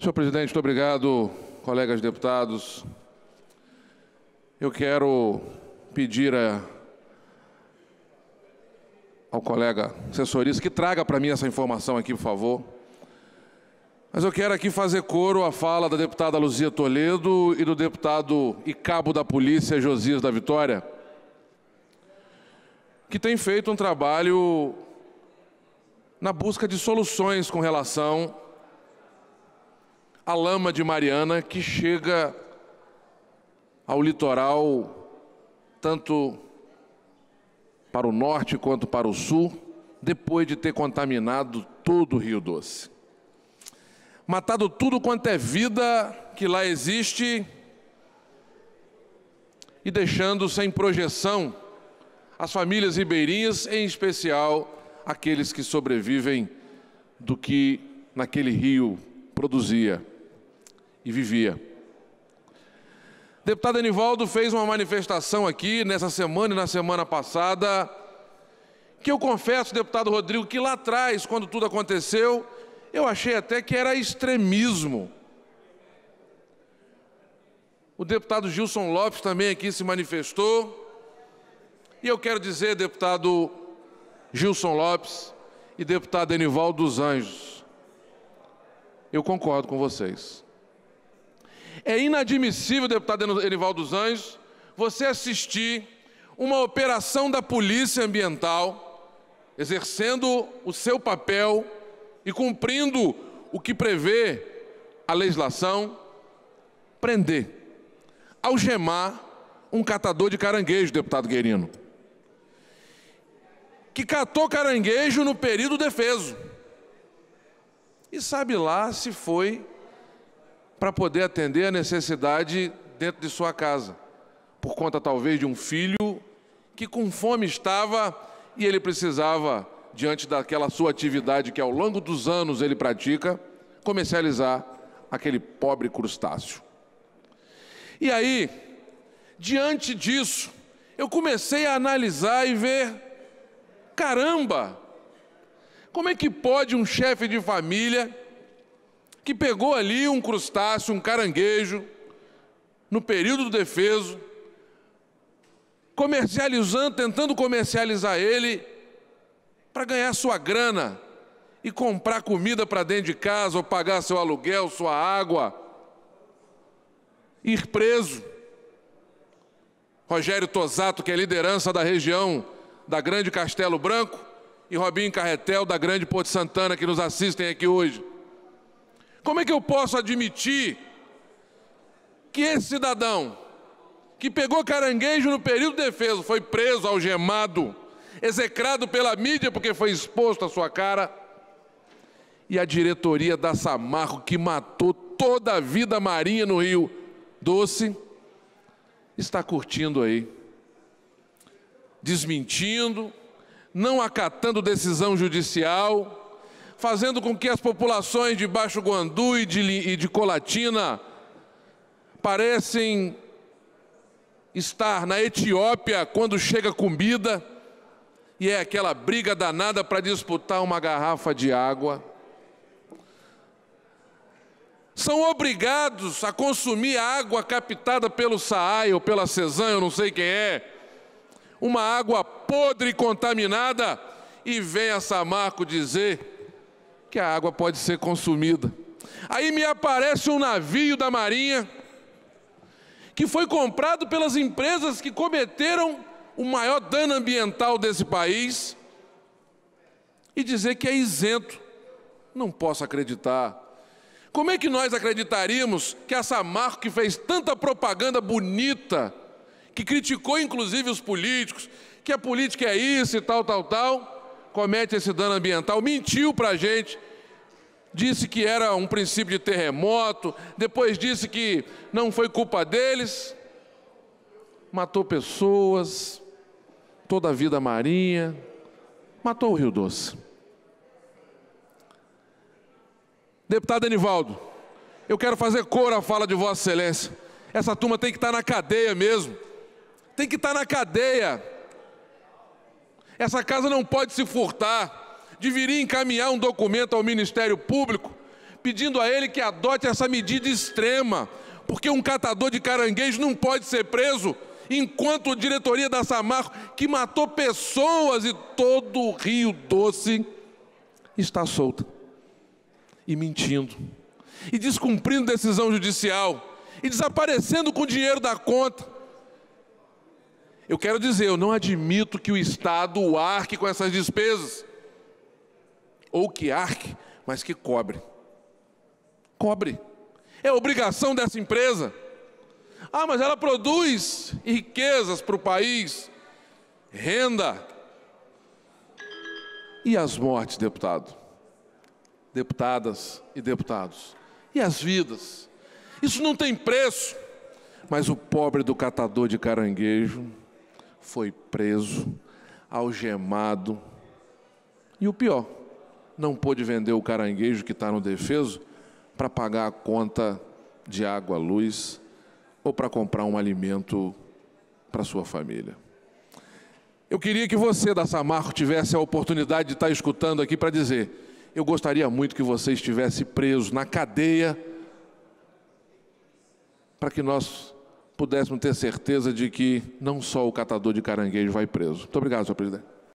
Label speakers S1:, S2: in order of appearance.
S1: Senhor presidente, muito obrigado, colegas deputados. Eu quero pedir a, ao colega assessorista que traga para mim essa informação aqui, por favor. Mas eu quero aqui fazer coro à fala da deputada Luzia Toledo e do deputado e cabo da polícia Josias da Vitória, que tem feito um trabalho na busca de soluções com relação a lama de Mariana que chega ao litoral, tanto para o norte quanto para o sul, depois de ter contaminado todo o Rio Doce. Matado tudo quanto é vida que lá existe e deixando sem projeção as famílias ribeirinhas, em especial aqueles que sobrevivem do que naquele rio produzia e vivia. Deputado Anivaldo fez uma manifestação aqui nessa semana e na semana passada, que eu confesso, deputado Rodrigo, que lá atrás, quando tudo aconteceu, eu achei até que era extremismo. O deputado Gilson Lopes também aqui se manifestou. E eu quero dizer, deputado Gilson Lopes e deputado Enivaldo dos Anjos, eu concordo com vocês. É inadmissível, deputado Erivaldo dos Anjos, você assistir uma operação da Polícia Ambiental exercendo o seu papel e cumprindo o que prevê a legislação, prender, algemar um catador de caranguejo, deputado Guerino, que catou caranguejo no período defeso. E sabe lá se foi para poder atender a necessidade dentro de sua casa, por conta talvez de um filho que com fome estava e ele precisava, diante daquela sua atividade que ao longo dos anos ele pratica, comercializar aquele pobre crustáceo. E aí, diante disso, eu comecei a analisar e ver: caramba, como é que pode um chefe de família que pegou ali um crustáceo, um caranguejo, no período do defeso, comercializando, tentando comercializar ele para ganhar sua grana e comprar comida para dentro de casa ou pagar seu aluguel, sua água. Ir preso. Rogério Tosato, que é liderança da região da Grande Castelo Branco, e Robinho Carretel, da Grande Porto Santana, que nos assistem aqui hoje. Como é que eu posso admitir que esse cidadão que pegou caranguejo no período de defeso foi preso, algemado, execrado pela mídia porque foi exposto à sua cara, e a diretoria da Samarco que matou toda a vida marinha no Rio Doce está curtindo aí, desmentindo, não acatando decisão judicial fazendo com que as populações de Baixo Guandu e de, e de Colatina parecem estar na Etiópia quando chega comida e é aquela briga danada para disputar uma garrafa de água. São obrigados a consumir água captada pelo Saai ou pela Cezanne, eu não sei quem é. Uma água podre e contaminada. E vem a Samarco dizer que a água pode ser consumida. Aí me aparece um navio da Marinha que foi comprado pelas empresas que cometeram o maior dano ambiental desse país e dizer que é isento. Não posso acreditar. Como é que nós acreditaríamos que essa marca que fez tanta propaganda bonita, que criticou inclusive os políticos, que a política é isso e tal, tal, tal, comete esse dano ambiental, mentiu para a gente, disse que era um princípio de terremoto, depois disse que não foi culpa deles, matou pessoas, toda a vida marinha, matou o Rio Doce. Deputado Anivaldo, eu quero fazer cor à fala de Vossa Excelência. Essa turma tem que estar tá na cadeia mesmo. Tem que estar tá na cadeia. Essa casa não pode se furtar de vir encaminhar um documento ao Ministério Público pedindo a ele que adote essa medida extrema, porque um catador de caranguejo não pode ser preso enquanto a diretoria da Samarco, que matou pessoas e todo o Rio Doce, está solta e mentindo, e descumprindo decisão judicial, e desaparecendo com o dinheiro da conta eu quero dizer, eu não admito que o Estado arque com essas despesas. Ou que arque, mas que cobre. Cobre. É obrigação dessa empresa. Ah, mas ela produz riquezas para o país, renda. E as mortes, deputado? Deputadas e deputados. E as vidas? Isso não tem preço. Mas o pobre do catador de caranguejo foi preso, algemado. E o pior, não pôde vender o caranguejo que está no defeso para pagar a conta de água, luz ou para comprar um alimento para sua família. Eu queria que você da Samarco tivesse a oportunidade de estar tá escutando aqui para dizer: eu gostaria muito que você estivesse preso na cadeia para que nós pudéssemos ter certeza de que não só o catador de caranguejo vai preso. Muito obrigado, senhor presidente.